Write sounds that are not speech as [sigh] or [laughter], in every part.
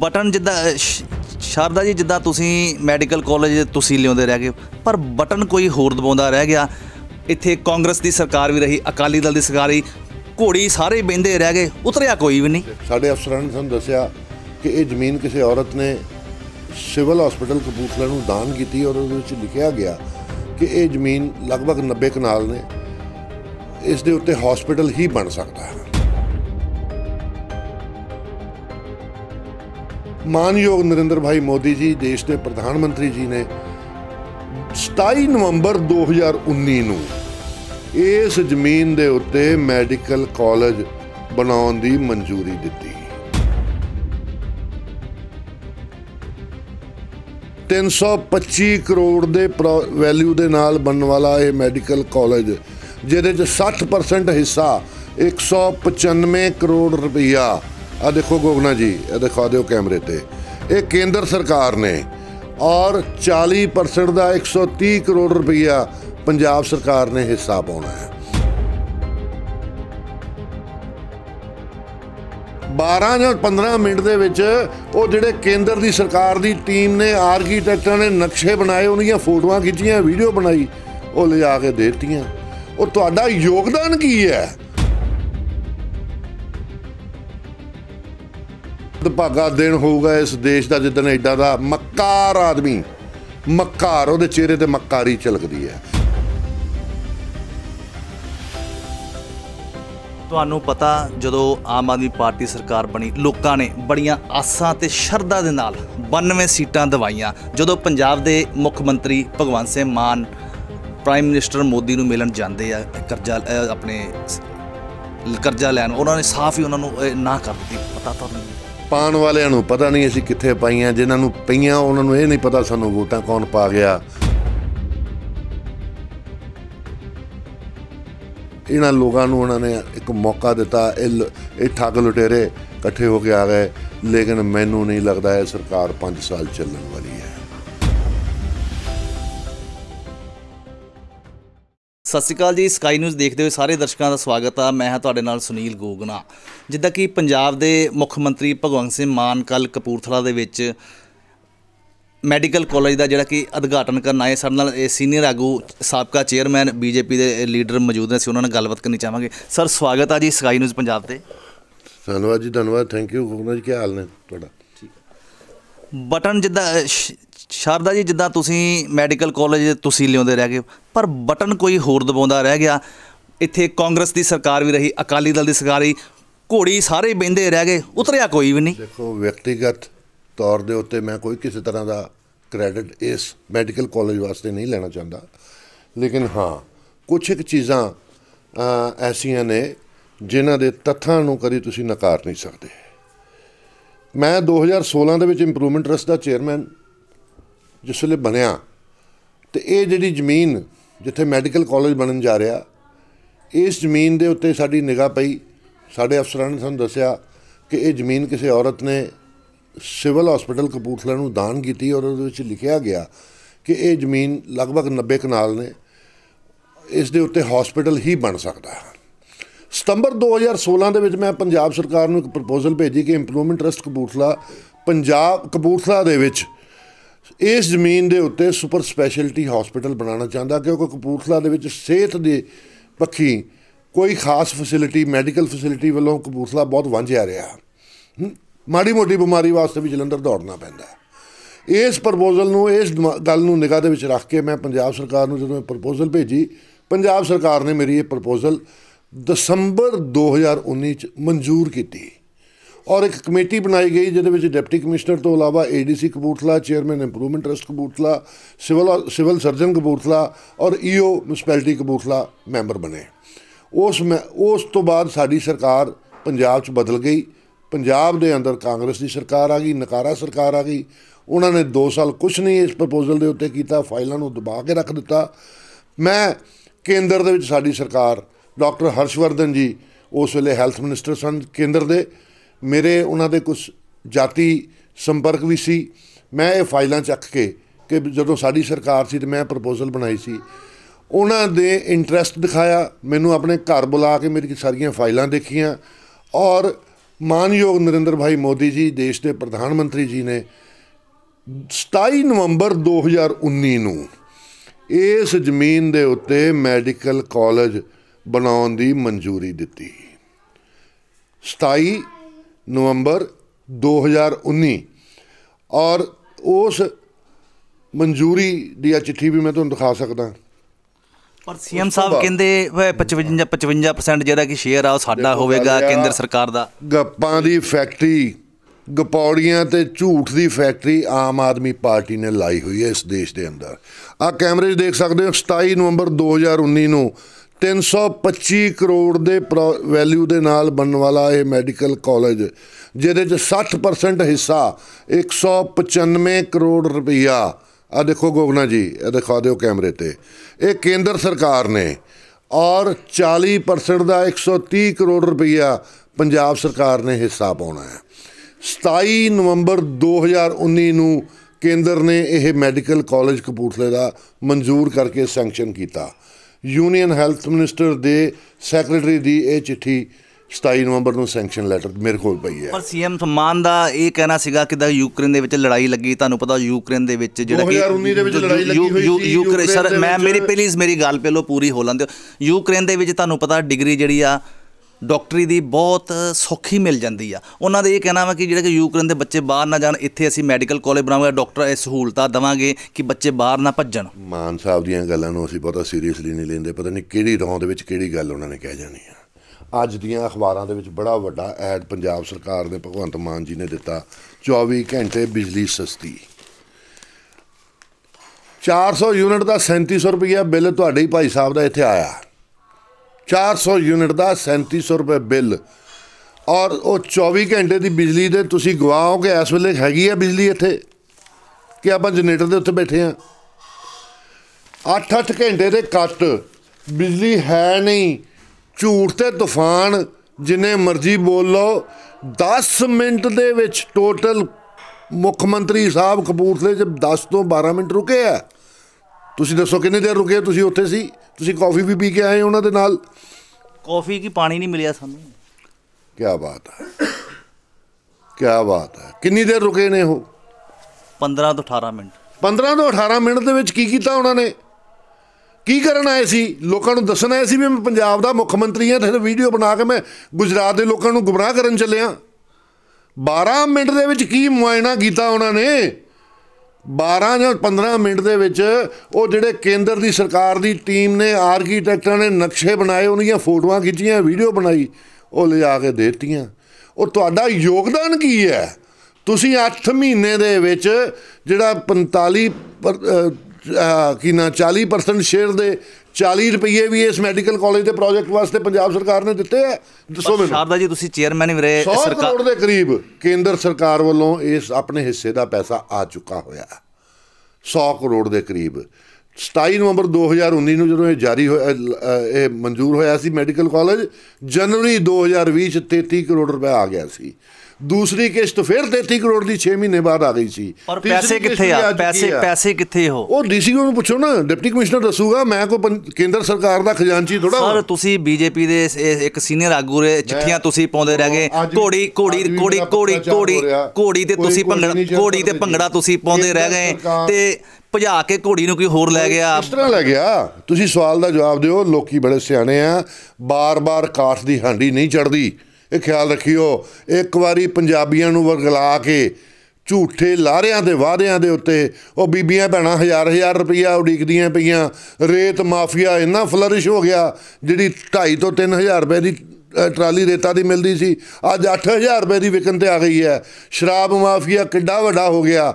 button ਜਿੱਦਾਂ ਸ਼ਰਦਾ ਜੀ ਜਿੱਦਾਂ ਤੁਸੀਂ ਮੈਡੀਕਲ ਕਾਲਜ ਤੁਸੀਂ ਲਿਉਂਦੇ ਰਹਿ ਗਏ ਪਰ ਬਟਨ ਕੋਈ ਹੋਰ ਦਬਾਉਂਦਾ ਰਹਿ ਗਿਆ ਇੱਥੇ ਕਾਂਗਰਸ ਦੀ ਸਰਕਾਰ ਵੀ ਰਹੀ ਅਕਾਲੀ ਦਲ ਦੀ ਸਰਕਾਰ ਹੀ ਘੋੜੀ ਸਾਰੇ ਬਿੰਦੇ ਰਹਿ ਗਏ ਉਤਰਿਆ ਕੋਈ ਵੀ ਨਹੀਂ ਸਾਡੇ ਅਫਸਰਾਂ ਨੇ ਸਾਨੂੰ ਦੱਸਿਆ ਕਿ ਇਹ ਜ਼ਮੀਨ ਕਿਸੇ ਔਰਤ ਨੇ ਸਿਵਲ ਹਸਪੀਟਲ ਕਪੂਰਥਲਾ ਨੂੰ ਦਾਨ ਕੀਤੀ ਔਰ ਉਹਦੇ ਵਿੱਚ ਲਿਖਿਆ ਗਿਆ ਕਿ ਇਹ ਜ਼ਮੀਨ ਲਗਭਗ 90 ਕਨਾਲ ਨੇ ਇਸ ਦੇ ਉੱਤੇ ਹਸਪੀਟਲ ਹੀ ਬਣ ਸਕਦਾ ਹੈ ਮਾਨਯੋਗ ਨਰਿੰਦਰ ਭਾਈ ਮੋਦੀ ਜੀ ਦੇਸ਼ ਦੇ ਪ੍ਰਧਾਨ ਮੰਤਰੀ ਜੀ ਨੇ 27 ਨਵੰਬਰ 2019 ਨੂੰ ਇਸ ਜ਼ਮੀਨ ਦੇ ਉੱਤੇ ਮੈਡੀਕਲ ਕਾਲਜ ਬਣਾਉਣ ਦੀ ਮਨਜ਼ੂਰੀ ਦਿੱਤੀ 325 ਕਰੋੜ ਦੇ ਵੈਲਿਊ ਦੇ ਨਾਲ ਬਣਨ ਵਾਲਾ ਇਹ ਮੈਡੀਕਲ ਕਾਲਜ ਜਿਹਦੇ ਚ 60% ਹਿੱਸਾ 195 ਕਰੋੜ ਰੁਪਈਆ ਆ ਦੇਖੋ ਗੋਗਨਾ ਜੀ ਇਹ ਦਿਖਾ ਦਿਓ ਕੈਮਰੇ ਤੇ ਇਹ ਕੇਂਦਰ ਸਰਕਾਰ ਨੇ ਔਰ 40% ਦਾ 130 ਕਰੋੜ ਰੁਪਇਆ ਪੰਜਾਬ ਸਰਕਾਰ ਨੇ ਹਿੱਸਾ ਪਾਉਣਾ ਹੈ 12 ਜਾਂ 15 ਮਿੰਟ ਦੇ ਵਿੱਚ ਉਹ ਜਿਹੜੇ ਕੇਂਦਰ ਦੀ ਸਰਕਾਰ ਦੀ ਟੀਮ ਨੇ ਆਰਕੀਟੈਕਟਾਂ ਨੇ ਨਕਸ਼ੇ ਬਣਾਏ ਉਹਨੀਆਂ ਫੋਟੋਆਂ ਖਿੱਚੀਆਂ ਵੀਡੀਓ ਬਣਾਈ ਉਹ ਲਿਜਾ ਕੇ ਦੇਤੀਆਂ ਉਹ ਤੁਹਾਡਾ ਯੋਗਦਾਨ ਕੀ ਹੈ ਭਾਗਾ ਦਿਨ ਹੋਊਗਾ ਇਸ ਦੇਸ਼ ਦਾ ਜਿੱਦਣ ਐਡਾ ਦਾ ਮੱਕਾਰ ਆਦਮੀ ਮੱਕਾਰ ਉਹਦੇ ਚਿਹਰੇ ਤੇ ਮੱਕਾਰੀ ਚਲਕਦੀ ਹੈ ਤੁਹਾਨੂੰ ਪਤਾ ਜਦੋਂ ਆਮ ਆਦਮੀ ਪਾਰਟੀ ਸਰਕਾਰ ਬਣੀ ਲੋਕਾਂ ਨੇ ਬੜੀਆਂ ਆਸਾਂ ਤੇ ਸ਼ਰਧਾ ਦੇ ਨਾਲ 92 ਸੀਟਾਂ ਦਵਾਈਆਂ ਜਦੋਂ ਪੰਜਾਬ ਦੇ ਮੁੱਖ ਮੰਤਰੀ ਭਗਵੰਤ ਸਿੰਘ ਮਾਨ ਪ੍ਰਾਈਮ ਮਿਨਿਸਟਰ ਮੋਦੀ ਨੂੰ ਮਿਲਣ ਜਾਂਦੇ ਆ ਕਰਜ਼ਾ ਆਪਣੇ ਕਰਜ਼ਾ ਲੈਣ ਉਹਨਾਂ ਨੇ ਸਾਫ਼ ਹੀ ਉਹਨਾਂ ਨੂੰ ਨਾ ਕਰ ਦਿੱਤੀ ਪਤਾ ਤੁਹਾਨੂੰ ਪਾਣ ਵਾਲਿਆਂ ਨੂੰ ਪਤਾ ਨਹੀਂ ਅਸੀਂ ਕਿੱਥੇ ਪਾਈਆਂ ਜਿਨ੍ਹਾਂ ਨੂੰ ਪਈਆਂ ਉਹਨਾਂ ਨੂੰ ਇਹ ਨਹੀਂ ਪਤਾ ਸਾਨੂੰ ਵੋਟਾਂ ਕੌਣ ਪਾ ਗਿਆ ਇਹਨਾਂ ਲੋਕਾਂ ਨੂੰ ਉਹਨਾਂ ਨੇ ਇੱਕ ਮੌਕਾ ਦਿੱਤਾ ਇਹ ਠੱਗ ਲੁਟੇਰੇ ਇਕੱਠੇ ਹੋ ਕੇ ਆ ਗਏ ਲੇਕਿਨ ਮੈਨੂੰ ਨਹੀਂ ਲੱਗਦਾ ਇਹ ਸਰਕਾਰ 5 ਸਾਲ ਚੱਲਣ ਵਾਲੀ ਹੈ ਸਤਿ ਸ਼੍ਰੀ ਅਕਾਲ ਜੀ ਸਕਾਈ ਨਿਊਜ਼ ਦੇਖਦੇ ਹੋਏ ਸਾਰੇ ਦਰਸ਼ਕਾਂ ਦਾ ਸਵਾਗਤ ਆ ਮੈਂ ਹਾਂ ਤੁਹਾਡੇ ਨਾਲ ਸੁਨੀਲ ਗੋਗਨਾ ਜਿੱਦਾਂ ਕਿ ਪੰਜਾਬ ਦੇ ਮੁੱਖ ਮੰਤਰੀ ਭਗਵੰਤ ਸਿੰਘ ਮਾਨ ਕੱਲ ਕਪੂਰਥਲਾ ਦੇ ਵਿੱਚ ਮੈਡੀਕਲ ਕਾਲਜ ਦਾ ਜਿਹੜਾ ਕਿ ਉਦਘਾਟਨ ਕਰਨ ਆਏ ਸਾਡੇ ਨਾਲ ਇਹ ਸੀਨੀਅਰ ਆਗੂ ਸਾਬਕਾ ਚੇਅਰਮੈਨ ਬੀਜੇਪੀ ਦੇ ਲੀਡਰ ਮੌਜੂਦ ਨੇ ਸੀ ਉਹਨਾਂ ਨਾਲ ਗੱਲਬਾਤ ਕਰਨੀ ਚਾਹਾਂਗੇ ਸਰ ਸਵਾਗਤ ਆ ਜੀ ਸਕਾਈ ਨਿਊਜ਼ ਪੰਜਾਬ ਤੇ ਧੰਨਵਾਦ ਜੀ ਧੰਨਵਾਦ ਥੈਂਕ ਯੂ ਗੋਗਨਾ ਜੀ ਕੀ ਹਾਲ ਨੇ ਤੁਹਾਡਾ ਬਟਨ ਜਿੱਦਾਂ ਸ਼ਰਦਾ ਜੀ ਜਿੱਦਾਂ ਤੁਸੀਂ ਮੈਡੀਕਲ ਕਾਲਜ ਤੁਸੀਂ ਲਿਉਂਦੇ ਰਹਿ ਗਏ ਪਰ ਬਟਨ ਕੋਈ ਹੋਰ ਦਬਾਉਂਦਾ ਰਹਿ ਗਿਆ ਇੱਥੇ ਕਾਂਗਰਸ ਦੀ ਸਰਕਾਰ ਵੀ ਰਹੀ ਅਕਾਲੀ ਦਲ ਦੀ ਸਰਕਾਰ ਹੀ ਘੋੜੀ ਸਾਰੇ ਬੰਦੇ ਰਹਿ ਗਏ ਉਤਰਿਆ ਕੋਈ ਵੀ ਨਹੀਂ ਦੇਖੋ ਵਿਅਕਤੀਗਤ ਤੌਰ ਦੇ ਉੱਤੇ ਮੈਂ ਕੋਈ ਕਿਸੇ ਤਰ੍ਹਾਂ ਦਾ ਕ੍ਰੈਡਿਟ ਇਸ ਮੈਡੀਕਲ ਕਾਲਜ ਵਾਸਤੇ ਨਹੀਂ ਲੈਣਾ ਚਾਹੁੰਦਾ ਲੇਕਿਨ ਹਾਂ ਕੁਝ ਇੱਕ ਚੀਜ਼ਾਂ ਐਸੀਆਂ ਨੇ ਜਿਨ੍ਹਾਂ ਦੇ ਤੱਥਾਂ ਨੂੰ ਕਦੀ ਤੁਸੀਂ ਨਕਾਰ ਨਹੀਂ ਸਕਦੇ ਮੈਂ 2016 ਦੇ ਵਿੱਚ ਇੰਪਰੂਵਮੈਂਟ ਟਰਸਟ ਦਾ ਚੇਅਰਮੈਨ ਜਿਸ ਵੇਲੇ ਬਣਿਆ ਤੇ ਇਹ ਜਿਹੜੀ ਜ਼ਮੀਨ ਜਿੱਥੇ ਮੈਡੀਕਲ ਕਾਲਜ ਬਣਨ ਜਾ ਰਿਹਾ ਇਸ ਜ਼ਮੀਨ ਦੇ ਉੱਤੇ ਸਾਡੀ ਨਿਗਾਹ ਪਈ ਸਾਡੇ ਅਫਸਰਾਂ ਨੇ ਸਾਨੂੰ ਦੱਸਿਆ ਕਿ ਇਹ ਜ਼ਮੀਨ ਕਿਸੇ ਔਰਤ ਨੇ ਸਿਵਲ ਹਸਪੀਟਲ ਕਪੂਰਥਲਾ ਨੂੰ ਦਾਨ ਕੀਤੀ ਔਰ ਉਹਦੇ ਵਿੱਚ ਲਿਖਿਆ ਗਿਆ ਕਿ ਇਹ ਜ਼ਮੀਨ ਲਗਭਗ 90 ਕਨਾਲ ਨੇ ਇਸ ਦੇ ਉੱਤੇ ਹਸਪੀਟਲ ਹੀ ਬਣ ਸਕਦਾ ਹੈ ਸਤੰਬਰ 2016 ਦੇ ਵਿੱਚ ਮੈਂ ਪੰਜਾਬ ਸਰਕਾਰ ਨੂੰ ਇੱਕ ਪ੍ਰਪੋਜ਼ਲ ਭੇਜੀ ਕਿ ਇੰਪਲੋਇਮੈਂਟ ਟਰਸਟ ਕਪੂਰਥਲਾ ਪੰਜਾਬ ਕਪੂਰਥਲਾ ਦੇ ਵਿੱਚ ਇਸ ਜ਼ਮੀਨ ਦੇ ਉੱਤੇ ਸੁਪਰ ਸਪੈਸ਼ਲਿਟੀ ਹਸਪੀਟਲ ਬਣਾਉਣਾ ਚਾਹੁੰਦਾ ਕਿਉਂਕਿ ਕਪੂਰਥਲਾ ਦੇ ਵਿੱਚ ਸਿਹਤ ਦੇ ਪੱਖੀ ਕੋਈ ਖਾਸ ਫੈਸਿਲਿਟੀ ਮੈਡੀਕਲ ਫੈਸਿਲਿਟੀ ਵੱਲੋਂ ਕਪੂਰਥਲਾ ਬਹੁਤ ਵਾਂਝਿਆ ਰਿਹਾ ਮਾੜੀ ਮੋਟੀ ਬਿਮਾਰੀ ਵਾਸਤੇ ਵੀ ਜਲੰਧਰ ਦੌੜਨਾ ਪੈਂਦਾ ਇਸ ਪ੍ਰਪੋਜ਼ਲ ਨੂੰ ਇਸ ਗੱਲ ਨੂੰ ਨਿਗਾਹ ਦੇ ਵਿੱਚ ਰੱਖ ਕੇ ਮੈਂ ਪੰਜਾਬ ਸਰਕਾਰ ਨੂੰ ਜਦੋਂ ਇਹ ਪ੍ਰਪੋਜ਼ਲ ਭੇਜੀ ਪੰਜਾਬ ਸਰਕਾਰ ਨੇ ਮੇਰੀ ਇਹ ਪ੍ਰਪੋਜ਼ਲ ਦਸੰਬਰ 2019 ਚ ਮਨਜ਼ੂਰ ਕੀਤੀ ਔਰ ਇੱਕ ਕਮੇਟੀ ਬਣਾਈ ਗਈ ਜਿਹਦੇ ਵਿੱਚ ਡਿਪਟੀ ਕਮਿਸ਼ਨਰ ਤੋਂ ਇਲਾਵਾ ADC Kapurthala chairman improvement trust Kapurthala civil civil surgeon Kapurthala ਔਰ EO e municipality Kapurthala member ਬਣੇ ਉਸ ਉਸ ਤੋਂ ਬਾਅਦ ਸਾਡੀ ਸਰਕਾਰ ਪੰਜਾਬ 'ਚ ਬਦਲ ਗਈ ਪੰਜਾਬ ਦੇ ਅੰਦਰ ਕਾਂਗਰਸ ਦੀ ਸਰਕਾਰ ਆ ਗਈ ਨਕਾਰਾ ਸਰਕਾਰ ਆ ਗਈ ਉਹਨਾਂ ਨੇ 2 ਸਾਲ ਕੁਝ ਨਹੀਂ ਇਸ ਪ੍ਰਪੋਜ਼ਲ ਦੇ ਉੱਤੇ ਕੀਤਾ ਫਾਈਲਾਂ ਨੂੰ ਦਬਾ ਕੇ ਰੱਖ ਦਿੱਤਾ ਮੈਂ ਕੇਂਦਰ ਦੇ ਵਿੱਚ ਸਾਡੀ ਸਰਕਾਰ ਡਾਕਟਰ ਹਰਸ਼ਵਰਧਨ ਜੀ ਉਸ ਵੇਲੇ ਹੈਲਥ ਮਿਨਿਸਟਰ ਸਨ ਕੇਂਦਰ ਦੇ ਮੇਰੇ ਉਹਨਾਂ ਦੇ ਕੁਝ ਜਾਤੀ ਸੰਪਰਕ ਵੀ ਸੀ ਮੈਂ ਇਹ ਫਾਈਲਾਂ ਚੱਕ ਕੇ ਕਿ ਜਦੋਂ ਸਾਡੀ ਸਰਕਾਰ ਸੀ ਤੇ ਮੈਂ ਪ੍ਰਪੋਜ਼ਲ ਬਣਾਈ ਸੀ ਉਹਨਾਂ ਦੇ ਇੰਟਰਸਟ ਦਿਖਾਇਆ ਮੈਨੂੰ ਆਪਣੇ ਘਰ ਬੁਲਾ ਕੇ ਮੇਰੀ ਸਾਰੀਆਂ ਫਾਈਲਾਂ ਦੇਖੀਆਂ ਔਰ ਮਾਨਯੋਗ ਨਰਿੰਦਰ ਭਾਈ ਮੋਦੀ ਜੀ ਦੇਸ਼ ਦੇ ਪ੍ਰਧਾਨ ਮੰਤਰੀ ਜੀ ਨੇ 27 ਨਵੰਬਰ 2019 ਨੂੰ ਇਸ ਜ਼ਮੀਨ ਦੇ ਉੱਤੇ ਮੈਡੀਕਲ ਕਾਲਜ ਬਣਾਉਣ ਦੀ ਮਨਜ਼ੂਰੀ ਦਿੱਤੀ 27 ਨਵੰਬਰ 2019 ਔਰ ਉਸ ਮਨਜ਼ੂਰੀ ਦੀ ਚਿੱਠੀ ਵੀ ਮੈਂ ਤੁਹਾਨੂੰ ਦਿਖਾ ਸਕਦਾ ਪਰ ਸੀਐਮ ਸਾਹਿਬ ਕਹਿੰਦੇ 55 55% ਜਿਹੜਾ ਕਿ ਸ਼ੇਅਰ ਆ ਉਹ ਸਾਡਾ ਹੋਵੇਗਾ ਕੇਂਦਰ ਸਰਕਾਰ ਦਾ ਗੱਪਾਂ ਦੀ ਫੈਕਟਰੀ ਗਪੌੜੀਆਂ ਤੇ ਝੂਠ ਦੀ ਫੈਕਟਰੀ ਆਮ ਆਦਮੀ ਪਾਰਟੀ ਨੇ ਲਾਈ ਹੋਈ ਹੈ ਇਸ ਦੇਸ਼ ਦੇ ਅੰਦਰ ਆ ਕੈਮਰੇ ਦੇਖ ਸਕਦੇ ਹੋ 27 ਨਵੰਬਰ 2019 ਨੂੰ 325 ਕਰੋੜ ਦੇ ਵੈਲਿਊ ਦੇ ਨਾਲ ਬਣਨ ਵਾਲਾ ਇਹ ਮੈਡੀਕਲ ਕਾਲਜ ਜਿਹਦੇ ਚ 60% ਹਿੱਸਾ 195 ਕਰੋੜ ਰੁਪਇਆ ਆ ਦੇਖੋ ਗੋਗਨਾ ਜੀ ਇਹ ਦਿਖਾ ਦਿਓ ਕੈਮਰੇ ਤੇ ਇਹ ਕੇਂਦਰ ਸਰਕਾਰ ਨੇ ਔਰ 40% ਦਾ 130 ਕਰੋੜ ਰੁਪਇਆ ਪੰਜਾਬ ਸਰਕਾਰ ਨੇ ਹਿੱਸਾ ਪਾਉਣਾ ਹੈ 27 ਨਵੰਬਰ 2019 ਨੂੰ ਕੇਂਦਰ ਨੇ ਇਹ ਮੈਡੀਕਲ ਕਾਲਜ ਕਪੂਰਥਲੇ ਦਾ ਮਨਜ਼ੂਰ ਕਰਕੇ ਸੈਂਕਸ਼ਨ ਕੀਤਾ ਯੂਨੀਅਨ ਹੈਲਥ ਮਿਨਿਸਟਰ ਦੇ ਸੈਕਟਰੀ ਦੀ ਇਹ ਚਿੱਠੀ 27 ਨਵੰਬਰ ਨੂੰ ਸੈਂਕਸ਼ਨ ਲੈਟਰ ਮੇਰੇ ਕੋਲ ਪਈ ਹੈ ਪਰ ਸੀਐਮ ਸਮਾਨ ਦਾ ਇਹ ਕਹਿਣਾ ਸੀਗਾ ਕਿ ਦਾ ਯੂਕਰੇਨ ਦੇ ਵਿੱਚ ਲੜਾਈ ਲੱਗੀ ਤੁਹਾਨੂੰ ਪਤਾ ਯੂਕਰੇਨ ਦੇ ਵਿੱਚ ਜਿਹੜਾ ਕਿ 2019 ਦੇ ਵਿੱਚ ਲੜਾਈ ਲੱਗੀ ਹੋਈ ਸੀ ਯੂਕਰੇਨ ਸਰ ਮੈਂ ਮੇਰੀ ਪਲੀਜ਼ ਮੇਰੀ ਗੱਲ ਪਹਿਲੋ ਪੂਰੀ ਹੋ ਲੰਦੇ ਯੂਕਰੇਨ ਦੇ ਵਿੱਚ ਤੁਹਾਨੂੰ ਪਤਾ ਡਿਗਰੀ ਜਿਹੜੀ ਆ ਡਾਕਟਰੀ ਦੀ ਬਹੁਤ ਸੌਖੀ ਮਿਲ ਜਾਂਦੀ ਆ ਉਹਨਾਂ ਦੇ ਇਹ ਕਹਿਣਾ ਵਾ ਕਿ ਜਿਹੜੇ ਕਿ ਯੂਕਰੇਨ ਦੇ ਬੱਚੇ ਬਾਹਰ ਨਾ ਜਾਣ ਇੱਥੇ ਅਸੀਂ ਮੈਡੀਕਲ ਕਾਲਜ ਬਣਾਵਾਂਗੇ ਡਾਕਟਰ ਇਹ ਸਹੂਲਤਾਂ ਦਵਾਂਗੇ ਕਿ ਬੱਚੇ ਬਾਹਰ ਨਾ ਭੱਜਣ ਮਾਨ ਸਾਹਿਬ ਦੀਆਂ ਗੱਲਾਂ ਨੂੰ ਅਸੀਂ ਬਹੁਤਾ ਸੀਰੀਅਸਲੀ ਨਹੀਂ ਲੈਂਦੇ ਪਤਾ ਨਹੀਂ ਕਿਹੜੀ ਰੌਂ ਦੇ ਵਿੱਚ ਕਿਹੜੀ ਗੱਲ ਉਹਨਾਂ ਨੇ ਕਹਿ ਜਾਣੀ ਆ ਅੱਜ ਦੀਆਂ ਅਖਬਾਰਾਂ ਦੇ ਵਿੱਚ ਬੜਾ ਵੱਡਾ ਐਡ ਪੰਜਾਬ ਸਰਕਾਰ ਦੇ ਭਗਵੰਤ ਮਾਨ ਜੀ ਨੇ ਦਿੱਤਾ 24 ਘੰਟੇ ਬਿਜਲੀ ਸਸਤੀ 400 ਯੂਨਿਟ ਦਾ 3700 ਰੁਪਏ ਬਿੱਲ ਤੁਹਾਡੇ ਹੀ ਭਾਈ ਸਾਹਿਬ ਦਾ ਇੱਥੇ ਆਇਆ 400 ਯੂਨਿਟ ਦਾ 3700 ਰੁਪਏ ਬਿੱਲ ਔਰ ਉਹ 24 ਘੰਟੇ ਦੀ ਬਿਜਲੀ ਦੇ ਤੁਸੀਂ ਗਵਾਓਗੇ ਇਸ ਵੇਲੇ ਹੈਗੀ ਆ ਬਿਜਲੀ ਇੱਥੇ ਕਿ ਆਪਾਂ ਜਨਰੇਟਰ ਦੇ ਉੱਤੇ ਬੈਠੇ ਆ 8-8 ਘੰਟੇ ਦੇ ਕੱਟ ਬਿਜਲੀ ਹੈ ਨਹੀਂ ਝੂਠ ਤੇ ਤੂਫਾਨ ਜਿੰਨੇ ਮਰਜ਼ੀ ਬੋਲ ਲਓ 10 ਮਿੰਟ ਦੇ ਵਿੱਚ ਟੋਟਲ ਮੁੱਖ ਮੰਤਰੀ ਸਾਹਿਬ ਕਪੂਰਥਲੇ ਚ 10 ਤੋਂ 12 ਮਿੰਟ ਰੁਕੇ ਆ ਤੁਸੀਂ ਦੱਸੋ ਕਿੰਨੇ ਦੇਰ ਰੁਕੇ ਤੁਸੀਂ ਉੱਥੇ ਸੀ ਤੁਸੀਂ ਕਾਫੀ ਵੀ ਪੀ ਕੇ ਆਏ ਉਹਨਾਂ ਦੇ ਨਾਲ ਕਾਫੀ ਕੀ ਪਾਣੀ ਨਹੀਂ ਮਿਲਿਆ ਸਾਨੂੰ ਕੀ ਬਾਤ ਹੈ ਕੀ ਬਾਤ ਹੈ ਕਿੰਨੀ ਦੇਰ ਰੁਕੇ ਨੇ ਉਹ 15 ਤੋਂ 18 ਮਿੰਟ 15 ਤੋਂ 18 ਮਿੰਟ ਦੇ ਵਿੱਚ ਕੀ ਕੀਤਾ ਉਹਨਾਂ ਨੇ ਕੀ ਕਰਨ ਆਏ ਸੀ ਲੋਕਾਂ ਨੂੰ ਦੱਸਣ ਆਏ ਸੀ ਵੀ ਮੈਂ ਪੰਜਾਬ ਦਾ ਮੁੱਖ ਮੰਤਰੀ ਹਾਂ ਤੇ ਵੀਡੀਓ ਬਣਾ ਕੇ ਮੈਂ ਗੁਜਰਾਤ ਦੇ ਲੋਕਾਂ ਨੂੰ ਗੁੰਮਰਾਹ ਕਰਨ ਚੱਲਿਆ 12 ਮਿੰਟ ਦੇ ਵਿੱਚ ਕੀ ਮੁਆਇਨਾ ਕੀਤਾ ਉਹਨਾਂ ਨੇ 12 ਜਾਂ 15 ਮਿੰਟ ਦੇ ਵਿੱਚ ਉਹ ਜਿਹੜੇ ਕੇਂਦਰ ਦੀ ਸਰਕਾਰ ਦੀ ਟੀਮ ਨੇ ਆਰਕੀਟੈਕਟਾਂ ਨੇ ਨਕਸ਼ੇ ਬਣਾਏ ਉਹਨੀਆਂ ਫੋਟੋਆਂ ਖਿੱਚੀਆਂ ਵੀਡੀਓ ਬਣਾਈ ਉਹ ਲਿਜਾ ਕੇ ਦੇਤੀਆਂ ਉਹ ਤੁਹਾਡਾ ਯੋਗਦਾਨ ਕੀ ਹੈ ਤੁਸੀਂ 8 ਮਹੀਨੇ ਦੇ ਵਿੱਚ ਜਿਹੜਾ 45 ਕੀ ਨਾ 40% ਸ਼ੇਅਰ ਦੇ 40 ਰੁਪਏ ਵੀ ਇਸ ਮੈਡੀਕਲ ਕਾਲਜ ਦੇ ਪ੍ਰੋਜੈਕਟ ਵਾਸਤੇ ਪੰਜਾਬ ਸਰਕਾਰ ਨੇ ਦਿੱਤੇ ਆ ਦੱਸੋ ਮੈਨੂੰ ਸਰਦਾ ਜੀ ਤੁਸੀਂ ਚੇਅਰਮੈਨ ਵੀ ਰਹੇ ਸਰਕਾਰ 100 ਕਰੋੜ ਦੇ ਕਰੀਬ ਕੇਂਦਰ ਸਰਕਾਰ ਵੱਲੋਂ ਇਸ ਆਪਣੇ ਹਿੱਸੇ ਦਾ ਪੈਸਾ ਆ ਚੁੱਕਾ ਹੋਇਆ 100 ਕਰੋੜ ਦੇ ਕਰੀਬ 27 ਨਵੰਬਰ 2019 ਨੂੰ ਜਦੋਂ ਇਹ ਜਾਰੀ ਹੋਇਆ ਇਹ ਮਨਜ਼ੂਰ ਹੋਇਆ ਸੀ ਮੈਡੀਕਲ ਕਾਲਜ ਜਨਵਰੀ 2020 ਚ 33 ਕਰੋੜ ਰੁਪਏ ਆ ਗਿਆ ਸੀ ਦੂਸਰੀ ਕਿਸ਼ਤ ਫਿਰ 33 ਕਰੋੜ ਦੀ 6 ਮਹੀਨੇ ਬਾਅਦ ਆ ਗਈ ਸੀ ਪਰ ਪੈਸੇ ਕਿੱਥੇ ਆ ਪੈਸੇ ਪੈਸੇ ਕਿੱਥੇ ਹੋ ਉਹ ਡੀਸੀ ਨੂੰ ਪੁੱਛੋ ਨਾ ਡਿਪਟੀ ਕਮਿਸ਼ਨਰ ਦੱਸੂਗਾ ਮੈਂ ਕੋ ਕੇਂਦਰ ਸਰਕਾਰ ਦਾ ਖਜ਼ਾਨਚੀ ਥੋੜਾ ਸਰ ਤੁਸੀਂ ਬੀਜੇਪੀ ਦੇ ਇੱਕ ਸੀਨੀਅਰ ਆਗੂ ਰੇ ਚਿੱਠੀਆਂ ਤੁਸੀਂ ਪਾਉਂਦੇ ਰਹਿ ਗਏ ਘੋੜੀ ਘੋੜੀ ਘੋੜੀ ਘੋੜੀ ਘੋੜੀ ਘੋੜੀ ਤੇ ਤੁਸੀਂ ਭੰਗੜਾ ਘੋੜੀ ਤੇ ਭੰਗੜਾ ਤੁਸੀਂ ਪਾਉਂਦੇ ਰਹਿ ਗਏ ਤੇ ਭਜਾ ਕੇ ਘੋੜੀ ਨੂੰ ਕੋਈ ਹੋਰ ਲੈ ਗਿਆ ਇਸ ਤਰ੍ਹਾਂ ਲੈ ਗਿਆ ਤੁਸੀਂ ਸਵਾਲ ਦਾ ਜਵਾਬ ਦਿਓ ਲੋਕੀ ਬੜੇ ਸਿਆਣੇ ਆ ਬਾਰ-ਬਾਰ ਕਾਠ ਦੀ ਹਾਂਡੀ ਨਹੀਂ ਚੜਦੀ ਇਹ ਖਿਆਲ ਰੱਖਿਓ ਇੱਕ ਵਾਰੀ ਪੰਜਾਬੀਆਂ ਨੂੰ ਵਰਗਲਾ ਕੇ ਝੂਠੇ ਲਾਰਿਆਂ ਦੇ ਵਾਅਦਿਆਂ ਦੇ ਉੱਤੇ ਉਹ ਬੀਬੀਆਂ ਭੈਣਾਂ ਹਜ਼ਾਰ ਹਜ਼ਾਰ ਰੁਪਈਆ ਉਡੀਕਦੀਆਂ ਪਈਆਂ ਰੇਤ ਮਾਫੀਆ ਇੰਨਾ ਫਲਰਿਸ਼ ਹੋ ਗਿਆ ਜਿਹੜੀ 2.5 ਤੋਂ 3000 ਰੁਪਏ ਦੀ ਟਰਾਲੀ ਰੇਤਾ ਦੀ ਮਿਲਦੀ ਸੀ ਅੱਜ 8000 ਰੁਪਏ ਦੀ ਵਿਕਣ ਤੇ ਆ ਗਈ ਹੈ ਸ਼ਰਾਬ ਮਾਫੀਆ ਕਿੱਡਾ ਵੱਡਾ ਹੋ ਗਿਆ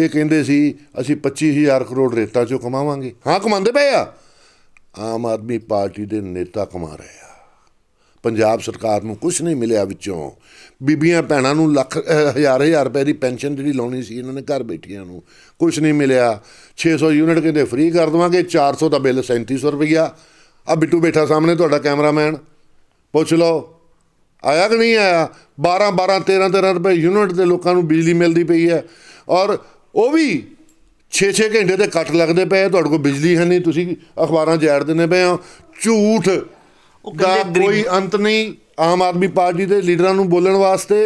ਇਹ ਕਹਿੰਦੇ ਸੀ ਅਸੀਂ 25000 ਕਰੋੜ ਰੇਤਾ ਚੋਂ ਕਮਾਵਾਂਗੇ ਹਾਂ ਕਮਾਉਂਦੇ ਪਏ ਆ ਆਮ ਆਦਮੀ ਪਾਰਟੀ ਦੇ ਨੇਤਾ ਕਮਾ ਰਹੇ ਆ ਪੰਜਾਬ ਸਰਕਾਰ ਨੂੰ ਕੁਝ ਨਹੀਂ ਮਿਲਿਆ ਵਿੱਚੋਂ ਬੀਬੀਆਂ ਭੈਣਾਂ ਨੂੰ ਲੱਖ ਹਜ਼ਾਰ ਹਜ਼ਾਰ ਰੁਪਏ ਦੀ ਪੈਨਸ਼ਨ ਜਿਹੜੀ ਲਾਉਣੀ ਸੀ ਇਹਨਾਂ ਨੇ ਘਰ ਬੈਠੀਆਂ ਨੂੰ ਕੁਝ ਨਹੀਂ ਮਿਲਿਆ 600 ਯੂਨਿਟ ਕਹਿੰਦੇ ਫ੍ਰੀ ਕਰ ਦਵਾਂਗੇ 400 ਦਾ ਬਿੱਲ 3700 ਰੁਪਇਆ ਆ ਬਿੱਟੂ ਬੈਠਾ ਸਾਹਮਣੇ ਤੁਹਾਡਾ ਕੈਮਰਾਮੈਨ ਪੁੱਛ ਲਓ ਆਇਆ ਕਿ ਨਹੀਂ ਆਇਆ 12 12 13 13 ਰੁਪਏ ਯੂਨਿਟ ਦੇ ਲੋਕਾਂ ਨੂੰ ਬਿਜਲੀ ਮਿਲਦੀ ਪਈ ਹੈ ਔਰ ਉਹ ਵੀ 6-6 ਘੰਟੇ ਤੇ ਕੱਟ ਲੱਗਦੇ ਪਏ ਤੁਹਾਡੇ ਕੋਲ ਬਿਜਲੀ ਹੈ ਨਹੀਂ ਤੁਸੀਂ ਅਖਬਾਰਾਂ 'ਚ ਐਡ ਦਿੰਦੇ ਪਏ ਹੋ ਝੂਠ ਦਾ ਕੋਈ ਅੰਤ ਨਹੀਂ ਆਮ ਆਦਮੀ ਪਾਰਟੀ ਦੇ ਲੀਡਰਾਂ ਨੂੰ ਬੋਲਣ ਵਾਸਤੇ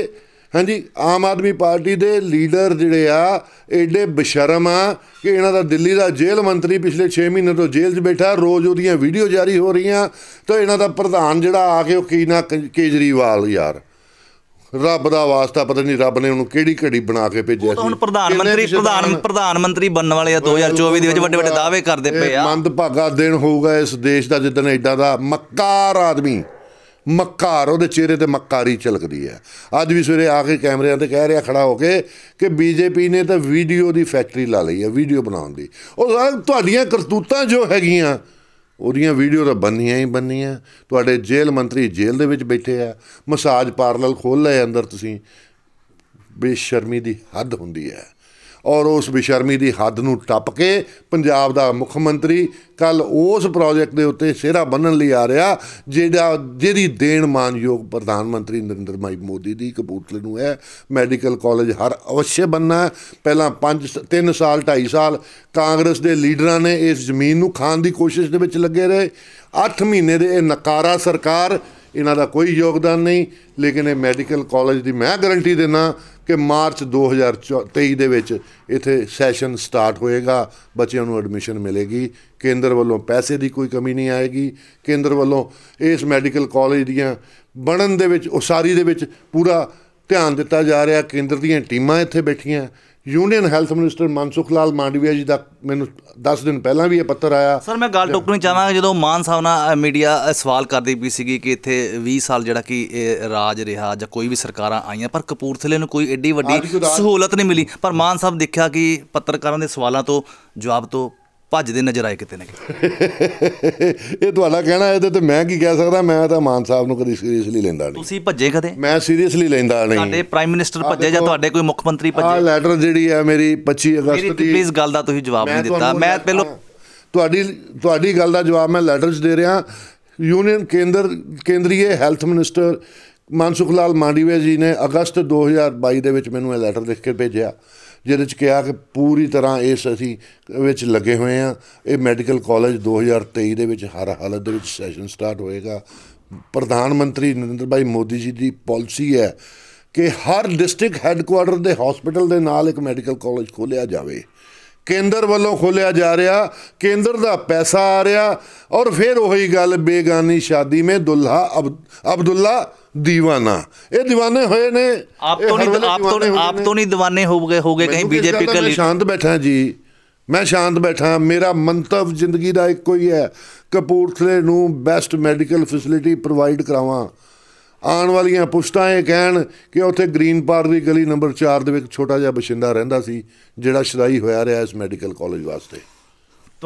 ਹਾਂਜੀ ਆਮ ਆਦਮੀ ਪਾਰਟੀ ਦੇ ਲੀਡਰ ਜਿਹੜੇ ਆ ਐਡੇ ਬਸ਼ਰਮ ਆ ਕਿ ਇਹਨਾਂ ਦਾ ਦਿੱਲੀ ਦਾ ਜੇਲ੍ਹ ਮੰਤਰੀ ਪਿਛਲੇ 6 ਮਹੀਨੇ ਤੋਂ ਜੇਲ੍ਹ 'ਚ ਬੈਠਾ ਰੋਜ਼ ਉਹਦੀਆਂ ਵੀਡੀਓ ਜਾਰੀ ਹੋ ਰਹੀਆਂ ਤਾਂ ਇਹਨਾਂ ਦਾ ਪ੍ਰਧਾਨ ਜਿਹੜਾ ਆ ਕੇ ਉਹ ਕੀ ਨਾ ਕੇਜਰੀਵਾਲ ਯਾਰ ਰੱਬ ਦਾ ਵਾਸਤਾ ਪਤਾ ਨਹੀਂ ਰੱਬ ਨੇ ਉਹਨੂੰ ਕਿਹੜੀ ਘੜੀ ਬਣਾ ਕੇ ਭੇਜਿਆ ਸੀ ਹੁਣ ਪ੍ਰਧਾਨ ਮੰਤਰੀ ਪ੍ਰਧਾਨ ਪ੍ਰਧਾਨ ਮੰਤਰੀ ਬਣਨ ਵਾਲੇ ਆ 2024 ਦੇ ਵਿੱਚ ਵੱਡੇ ਵੱਡੇ ਦਾਅਵੇ ਕਰਦੇ ਪਏ ਆ ਮੰਦ ਭਾਗਾ ਦਿਨ ਹੋਊਗਾ ਇਸ ਦੇਸ਼ ਦਾ ਜਿੱਦਣ ਐਡਾ ਦਾ ਮੱਕਾਰ ਆਦਮੀ ਮੱਕਾਰ ਉਹਦੇ ਚਿਹਰੇ ਤੇ ਮੱਕਾਰੀ ਚਲਕਦੀ ਹੈ ਅੱਜ ਵੀ ਸਵੇਰੇ ਆ ਕੇ ਕੈਮਰਿਆਂ ਤੇ ਕਹਿ ਰਿਹਾ ਖੜਾ ਹੋ ਕੇ ਕਿ ਬੀਜੇਪੀ ਨੇ ਤਾਂ ਵੀਡੀਓ ਦੀ ਫੈਕਟਰੀ ਲਾ ਲਈ ਹੈ ਵੀਡੀਓ ਬਣਾਉਣ ਦੀ ਉਹ ਤੁਹਾਡੀਆਂ ਕਰਤੂਤਾਂ ਜੋ ਹੈਗੀਆਂ ਉਹਦੀਆਂ ਵੀਡੀਓ ਤਾਂ ਬੰਨੀਆਂ ਹੀ ਬੰਨੀਆਂ ਤੁਹਾਡੇ ਜੇਲ੍ਹ ਮੰਤਰੀ ਜੇਲ੍ਹ ਦੇ ਵਿੱਚ ਬੈਠੇ ਆ ਮਸਾਜ ਪਾਰਲਰ ਖੋਲ ਲਏ ਅੰਦਰ ਤੁਸੀਂ ਬੇਸ਼ਰਮੀ ਦੀ ਹੱਦ ਹੁੰਦੀ ਹੈ ਔਰ ਉਸ ਬੇਸ਼ਰਮੀ ਦੀ ਹੱਦ ਨੂੰ ਟੱਪ ਕੇ ਪੰਜਾਬ ਦਾ ਮੁੱਖ ਮੰਤਰੀ ਕੱਲ ਉਸ ਪ੍ਰੋਜੈਕਟ ਦੇ ਉੱਤੇ ਸਿਹਰਾ ਬੰਨਣ ਲਈ ਆ ਰਿਹਾ ਜਿਹੜਾ ਜਿਹਦੀ ਦੇਣ ਮਾਨਯੋਗ ਪ੍ਰਧਾਨ ਮੰਤਰੀ ਨਰਿੰਦਰ ਮਾਈ ਮੋਦੀ ਦੀ ਕਪੂਰਥਲੇ ਨੂੰ ਹੈ ਮੈਡੀਕਲ ਕਾਲਜ ਹਰ ਅਵਸ਼ਯ ਬੰਨਣਾ ਪਹਿਲਾਂ 5 3 ਸਾਲ 2.5 ਸਾਲ ਕਾਂਗਰਸ ਦੇ ਲੀਡਰਾਂ ਨੇ ਇਸ ਜ਼ਮੀਨ ਨੂੰ ਖਾਣ ਦੀ ਕੋਸ਼ਿਸ਼ ਦੇ ਵਿੱਚ ਲੱਗੇ ਰਹੇ 8 ਮਹੀਨੇ ਦੇ ਇਹ ਨਕਾਰਾ ਸਰਕਾਰ ਇਹਨਾਂ ਦਾ ਕੋਈ ਯੋਗਦਾਨ ਨਹੀਂ ਲੇਕਿਨ ਇਹ ਮੈਡੀਕਲ ਕਾਲਜ ਦੀ ਮੈਂ ਗਾਰੰਟੀ ਦੇਣਾ ਕਿ ਮਾਰਚ 2023 ਦੇ ਵਿੱਚ ਇੱਥੇ ਸੈਸ਼ਨ ਸਟਾਰਟ ਹੋਏਗਾ ਬੱਚਿਆਂ ਨੂੰ ਐਡਮਿਸ਼ਨ ਮਿਲੇਗੀ ਕੇਂਦਰ ਵੱਲੋਂ ਪੈਸੇ ਦੀ ਕੋਈ ਕਮੀ ਨਹੀਂ ਆਏਗੀ ਕੇਂਦਰ ਵੱਲੋਂ ਇਸ ਮੈਡੀਕਲ ਕਾਲਜ ਦੀਆਂ ਬਣਨ ਦੇ ਵਿੱਚ ਉਸਾਰੀ ਦੇ ਵਿੱਚ ਪੂਰਾ ਧਿਆਨ ਦਿੱਤਾ ਜਾ ਰਿਹਾ ਕੇਂਦਰ ਦੀਆਂ ਟੀਮਾਂ ਇੱਥੇ ਬੈਠੀਆਂ union health minister Mansukh Lal Mandaviya ji ਦਾ ਮੈਨੂੰ 10 ਦਿਨ ਪਹਿਲਾਂ ਵੀ ਇਹ ਪੱਤਰ ਆਇਆ ਸਰ ਮੈਂ ਗੱਲ ਟੋਕਣੀ ਚਾਹਾਂਗਾ ਜਦੋਂ ਮਾਨ ਸਾਹਿਬ ਨਾਲ ਮੀਡੀਆ ਸਵਾਲ ਕਰਦੀ ਪਈ ਸੀਗੀ ਕਿ ਇੱਥੇ 20 ਸਾਲ ਜਿਹੜਾ ਕਿ ਰਾਜ ਰਿਹਾ ਜਾਂ ਕੋਈ ਵੀ ਸਰਕਾਰਾਂ ਆਈਆਂ ਪਰ ਕਪੂਰਥਲੇ ਨੂੰ ਕੋਈ ਐਡੀ ਵੱਡੀ ਸਹੂਲਤ ਨਹੀਂ ਮਿਲੀ ਪਰ ਮਾਨ ਸਾਹਿਬ ਦੇਖਿਆ ਕਿ ਪੱਤਰਕਾਰਾਂ ਦੇ ਸਵਾਲਾਂ ਤੋਂ ਜਵਾਬ ਤੋਂ ਭੱਜਦੇ ਨਜ਼ਰ ਆਏ ਕਿਤੇ ਨਾ ਕਿਤੇ [laughs] ਇਹ ਤੁਹਾਡਾ ਕਹਿਣਾ ਇਹਦੇ ਤੇ ਮੈਂ ਕੀ ਕਹਿ ਸਕਦਾ ਮੈਂ ਤਾਂ ਮਾਨ ਸਾਹਿਬ ਨੂੰ ਕਦੀ ਸੀਰੀਅਸਲੀ ਲੈਂਦਾ ਨਹੀਂ ਤੁਸੀਂ ਭੱਜੇ ਕਦੇ ਮੈਂ ਸੀਰੀਅਸਲੀ ਲੈਂਦਾ ਨਹੀਂ ਤੁਹਾਡੇ ਪ੍ਰਾਈਮ ਮਿਨਿਸਟਰ ਭੱਜੇ ਜਾਂ ਤੁਹਾਡੇ ਕੋਈ ਮੁੱਖ ਮੰਤਰੀ ਭੱਜੇ ਆ ਲੈਟਰ ਜਿਹੜੀ ਹੈ ਮੇਰੀ 25 ਅਗਸਤ ਦੀ ਪਲੀਜ਼ ਗੱਲ ਦਾ ਤੁਸੀਂ ਜਵਾਬ ਨਹੀਂ ਦਿੱਤਾ ਮੈਂ ਪਹਿਲਾਂ ਤੁਹਾਡੀ ਤੁਹਾਡੀ ਗੱਲ ਦਾ ਜਵਾਬ ਮੈਂ ਲੈਟਰ 'ਚ ਦੇ ਰਿਹਾ ਯੂਨੀਅਨ ਕੇਂਦਰ ਕੇਂਦਰੀ ਹੈਲਥ ਮਿਨਿਸਟਰ ਮਾਨਸੁਖ ਲਾਲ ਮਾਂਡੀਵੇ ਜੀ ਨੇ ਅਗਸਤ 2022 ਦੇ ਵਿੱਚ ਮੈਨੂੰ ਇਹ ਲੈਟਰ ਲਿਖ ਕੇ ਭੇਜਿਆ ਜਿਹਦੇ ਚ ਕਿਹਾ ਕਿ ਪੂਰੀ ਤਰ੍ਹਾਂ ਇਸ ਅਸੀਂ ਵਿੱਚ ਲੱਗੇ ਹੋਏ ਆ ਇਹ ਮੈਡੀਕਲ ਕਾਲਜ 2023 ਦੇ ਵਿੱਚ ਹਰ ਹਾਲਤ ਦੇ ਵਿੱਚ ਸੈਸ਼ਨ ਸਟਾਰਟ ਹੋਏਗਾ ਪ੍ਰਧਾਨ ਮੰਤਰੀ ਨਰਿੰਦਰ ਭਾਈ ਮੋਦੀ ਜੀ ਦੀ ਪਾਲਿਸੀ ਹੈ ਕਿ ਹਰ ਡਿਸਟ੍ਰਿਕਟ ਹੈੱਡਕੁਆਰਟਰ ਦੇ ਹਸਪੀਟਲ ਦੇ ਨਾਲ ਇੱਕ ਮੈਡੀਕਲ ਕਾਲਜ ਖੋਲਿਆ ਜਾਵੇ ਕੇਂਦਰ ਵੱਲੋਂ ਖੋਲਿਆ ਜਾ ਰਿਹਾ ਕੇਂਦਰ ਦਾ ਪੈਸਾ ਆ ਰਿਹਾ ਔਰ ਫਿਰ ਉਹੀ ਗੱਲ ਬੇਗਾਨੀ ਸ਼ਾਦੀ ਮੇ ਦੁਲਹਾ ਅਬਦੁੱਲਾ ਦੀਵਾਨਾ ਇਹ ਦੀਵਾਨੇ ਹੋਏ ਨੇ ਆਪ ਤੋਂ ਨਹੀਂ ਆਪ ਤੋਂ ਆਪ ਤੋਂ ਨਹੀਂ ਦੀਵਾਨੇ ਹੋ ਗਏ ਹੋਗੇ ਕਹੀਂ ਬੀਜੇਪੀ ਕਲੀ ਮੈਂ ਸ਼ਾਂਤ ਬੈਠਾ ਜੀ ਮੈਂ ਸ਼ਾਂਤ ਬੈਠਾ ਮੇਰਾ ਮੰਤਵ ਜ਼ਿੰਦਗੀ ਦਾ ਇੱਕੋ ਹੀ ਹੈ ਕਪੂਰਥਲੇ ਨੂੰ ਬੈਸਟ ਮੈਡੀਕਲ ਫੈਸਿਲਿਟੀ ਪ੍ਰੋਵਾਈਡ ਕਰਾਵਾਂ ਆਉਣ ਵਾਲੀਆਂ ਪੁਸ਼ਤਾਂ ਇਹ ਕਹਿਣ ਕਿ ਉੱਥੇ ਗ੍ਰੀਨ ਪਾਰਕ ਦੀ ਗਲੀ ਨੰਬਰ 4 ਦੇ ਵਿੱਚ ਛੋਟਾ ਜਿਹਾ ਬਸ਼ਿੰਦਾ ਰਹਿੰਦਾ ਸੀ ਜਿਹੜਾ ਸ਼ਰਾਈ ਹੋਇਆ ਰਿਹਾ ਇਸ ਮੈਡੀਕਲ ਕਾਲਜ ਵਾਸਤੇ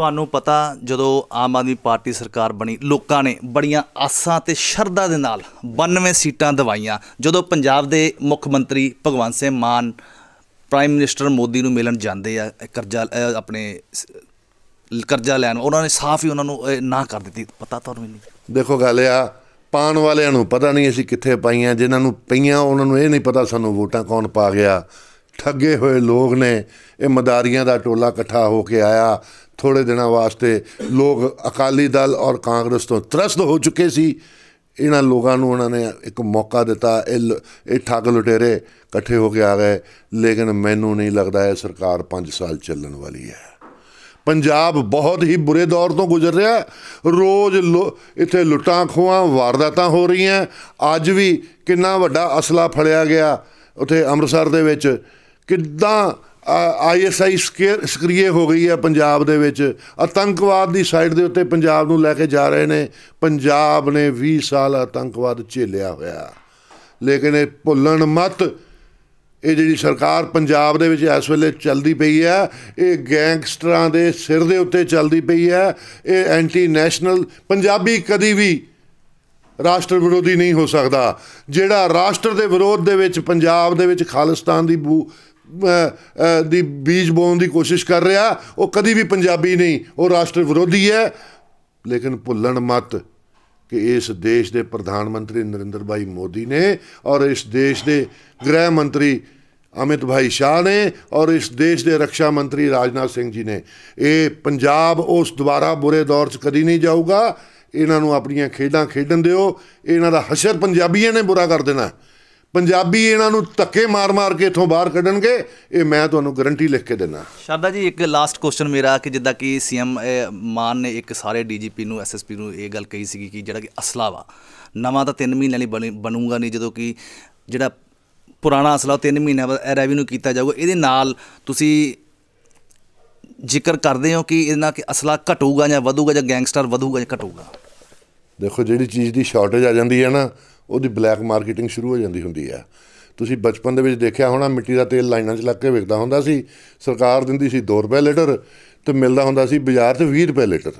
ਤੁਹਾਨੂੰ ਪਤਾ ਜਦੋਂ ਆਮ ਆਦਮੀ ਪਾਰਟੀ ਸਰਕਾਰ ਬਣੀ ਲੋਕਾਂ ਨੇ ਬੜੀਆਂ ਆਸਾਂ ਤੇ ਸ਼ਰਧਾ ਦੇ ਨਾਲ 92 ਸੀਟਾਂ ਦਵਾਈਆਂ ਜਦੋਂ ਪੰਜਾਬ ਦੇ ਮੁੱਖ ਮੰਤਰੀ ਭਗਵੰਤ ਸਿੰਘ ਮਾਨ ਪ੍ਰਾਈਮ ਮਿਨਿਸਟਰ ਮੋਦੀ ਨੂੰ ਮਿਲਣ ਜਾਂਦੇ ਆ ਕਰਜ਼ਾ ਆਪਣੇ ਕਰਜ਼ਾ ਲੈਣ ਉਹਨਾਂ ਨੇ ਸਾਫ਼ ਹੀ ਉਹਨਾਂ ਨੂੰ ਨਾ ਕਰ ਦਿੱਤੀ ਪਤਾ ਤੁਹਾਨੂੰ ਨਹੀਂ ਦੇਖੋ ਗੱਲ ਆ ਪਾਣ ਵਾਲਿਆਂ ਨੂੰ ਪਤਾ ਨਹੀਂ ਅਸੀਂ ਕਿੱਥੇ ਪਾਈਆਂ ਜਿਨ੍ਹਾਂ ਨੂੰ ਪਈਆਂ ਉਹਨਾਂ ਨੂੰ ਇਹ ਨਹੀਂ ਪਤਾ ਸਾਨੂੰ ਵੋਟਾਂ ਕੌਣ ਪਾ ਗਿਆ ਠੱਗੇ ਹੋਏ ਲੋਕ ਨੇ ਇਹ ਮਦਾਰੀਆਂ ਦਾ ਟੋਲਾ ਇਕੱਠਾ ਹੋ ਕੇ ਆਇਆ ਥੋੜੇ ਦਿਨਾਂ ਵਾਸਤੇ ਲੋਕ ਅਕਾਲੀ ਦਲ ਔਰ ਕਾਂਗਰਸ ਤੋਂ ਤਰਸਦ ਹੋ ਚੁੱਕੇ ਸੀ ਇਹਨਾਂ ਲੋਕਾਂ ਨੂੰ ਉਹਨਾਂ ਨੇ ਇੱਕ ਮੌਕਾ ਦਿੱਤਾ ਇਹ ਠੱਗ ਲੁਟੇਰੇ ਇਕੱਠੇ ਹੋ ਕੇ ਆ ਗਏ ਲੇਕਿਨ ਮੈਨੂੰ ਨਹੀਂ ਲੱਗਦਾ ਇਹ ਸਰਕਾਰ 5 ਸਾਲ ਚੱਲਣ ਵਾਲੀ ਹੈ ਪੰਜਾਬ ਬਹੁਤ ਹੀ ਬੁਰੇ ਦੌਰ ਤੋਂ ਗੁਜ਼ਰ ਰਿਹਾ ਰੋਜ਼ ਇੱਥੇ ਲੁੱਟਾਂ ਖੋਆਂ ਵਾਰਦਾਤਾਂ ਹੋ ਰਹੀਆਂ ਅੱਜ ਵੀ ਕਿੰਨਾ ਵੱਡਾ ਅਸਲਾ ਫੜਿਆ ਗਿਆ ਉਥੇ ਅੰਮ੍ਰਿਤਸਰ ਦੇ ਵਿੱਚ ਕਿੱਦਾਂ ਆਈਐਸਆਈ ਸਕਰੀਏ ਹੋ ਗਈ ਹੈ ਪੰਜਾਬ ਦੇ ਵਿੱਚ ਆਤੰਕਵਾਦ ਦੀ ਸਾਈਡ ਦੇ ਉੱਤੇ ਪੰਜਾਬ ਨੂੰ ਲੈ ਕੇ ਜਾ ਰਹੇ ਨੇ ਪੰਜਾਬ ਨੇ 20 ਸਾਲ ਆਤੰਕਵਾਦ ਝੇਲਿਆ ਹੋਇਆ ਲੇਕਿਨ ਇਹ ਭੁੱਲਣ ਮਤ ਇਹ ਜਿਹੜੀ ਸਰਕਾਰ ਪੰਜਾਬ ਦੇ ਵਿੱਚ ਇਸ ਵੇਲੇ ਚੱਲਦੀ ਪਈ ਹੈ ਇਹ ਗੈਂਗਸਟਰਾਂ ਦੇ ਸਿਰ ਦੇ ਉੱਤੇ ਚੱਲਦੀ ਪਈ ਹੈ ਇਹ ਐਂਟੀ ਨੈਸ਼ਨਲ ਪੰਜਾਬੀ ਕਦੀ ਵੀ ਰਾਸ਼ਟਰ ਵਿਰੋਧੀ ਨਹੀਂ ਹੋ ਸਕਦਾ ਜਿਹੜਾ ਰਾਸ਼ਟਰ ਦੇ ਵਿਰੋਧ ਦੇ ਵਿੱਚ ਪੰਜਾਬ ਦੇ ਵਿੱਚ ਖਾਲਿਸਤਾਨ ਦੀ ਬੂ ਦੀ ਬੀਜ ਬੋਣ ਦੀ ਕੋਸ਼ਿਸ਼ ਕਰ ਰਿਹਾ ਉਹ ਕਦੀ ਵੀ ਪੰਜਾਬੀ ਨਹੀਂ ਉਹ ਰਾਸ਼ਟਰ ਵਿਰੋਧੀ ਹੈ ਲੇਕਿਨ ਭੁੱਲਣ ਮਤ ਕਿ ਇਸ ਦੇਸ਼ ਦੇ ਪ੍ਰਧਾਨ ਮੰਤਰੀ ਨਰਿੰਦਰ ਭਾਈ ਮੋਦੀ ਨੇ ਔਰ ਇਸ ਦੇਸ਼ ਦੇ ਗ੍ਰਹਿ ਮੰਤਰੀ ਅਮਿਤ ਭਾਈ ਸ਼ਾਹ ਨੇ ਔਰ ਇਸ ਦੇਸ਼ ਦੇ ਰੱਖਿਆ ਮੰਤਰੀ ਰਾਜਨਾਥ ਸਿੰਘ ਜੀ ਨੇ ਇਹ ਪੰਜਾਬ ਉਸ ਦੁਬਾਰਾ ਬੁਰੇ ਦੌਰ 'ਚ ਕਦੀ ਨਹੀਂ ਜਾਊਗਾ ਇਹਨਾਂ ਨੂੰ ਆਪਣੀਆਂ ਖੇਡਾਂ ਖੇਡਣ ਦਿਓ ਇਹਨਾਂ ਦਾ ਹਸ਼ਰ ਪੰਜਾਬੀਆਂ ਨੇ ਬੁਰਾ ਕਰ ਦੇਣਾ ਪੰਜਾਬੀ ਇਹਨਾਂ ਨੂੰ ਧੱਕੇ ਮਾਰ-ਮਾਰ ਕੇ ਇਥੋਂ ਬਾਹਰ ਕੱਢਣਗੇ ਇਹ ਮੈਂ ਤੁਹਾਨੂੰ ਗਾਰੰਟੀ ਲਿਖ ਕੇ ਦਿੰਦਾ ਸ਼ਰਦਾ ਜੀ ਇੱਕ ਲਾਸਟ ਕੁਐਸਚਨ ਮੇਰਾ ਕਿ ਜਿੱਦਾਂ ਕਿ ਸੀਐਮ ਮਾਨ ਨੇ ਇੱਕ ਸਾਰੇ ਡੀਜੀਪੀ ਨੂੰ ਐਸਐਸਪੀ ਨੂੰ ਇਹ ਗੱਲ ਕਹੀ ਸੀਗੀ ਕਿ ਜਿਹੜਾ ਕਿ ਅਸਲਾ ਵਾ ਨਵਾਂ ਤਾਂ 3 ਮਹੀਨੇ ਲਈ ਬਣੂਗਾ ਨਹੀਂ ਜਦੋਂ ਕਿ ਜਿਹੜਾ ਪੁਰਾਣਾ ਅਸਲਾ 3 ਮਹੀਨਿਆਂ ਬਾਅਦ ਰੈਵਨਿਊ ਕੀਤਾ ਜਾਊਗਾ ਇਹਦੇ ਨਾਲ ਤੁਸੀਂ ਜ਼ਿਕਰ ਕਰਦੇ ਹੋ ਕਿ ਇਹਨਾਂ ਕਿ ਅਸਲਾ ਘਟੂਗਾ ਜਾਂ ਵਧੂਗਾ ਜਾਂ ਗੈਂਗਸਟਰ ਵਧੂਗਾ ਜਾਂ ਘਟੂਗਾ ਦੇਖੋ ਜਿਹੜੀ ਚੀਜ਼ ਦੀ ਸ਼ਾਰਟੇਜ ਆ ਜਾਂਦੀ ਹੈ ਨਾ ਉਹਦੀ ਬਲੈਕ ਮਾਰਕੀਟਿੰਗ ਸ਼ੁਰੂ ਹੋ ਜਾਂਦੀ ਹੁੰਦੀ ਆ ਤੁਸੀਂ ਬਚਪਨ ਦੇ ਵਿੱਚ ਦੇਖਿਆ ਹੋਣਾ ਮਿੱਟੀ ਦਾ ਤੇਲ ਲਾਈਨਾਂ 'ਚ ਲੱਗ ਕੇ ਵਿਕਦਾ ਹੁੰਦਾ ਸੀ ਸਰਕਾਰ ਦਿੰਦੀ ਸੀ 2 ਰੁਪਏ ਲੀਟਰ ਤੇ ਮਿਲਦਾ ਹੁੰਦਾ ਸੀ ਬਾਜ਼ਾਰ 'ਚ 20 ਰੁਪਏ ਲੀਟਰ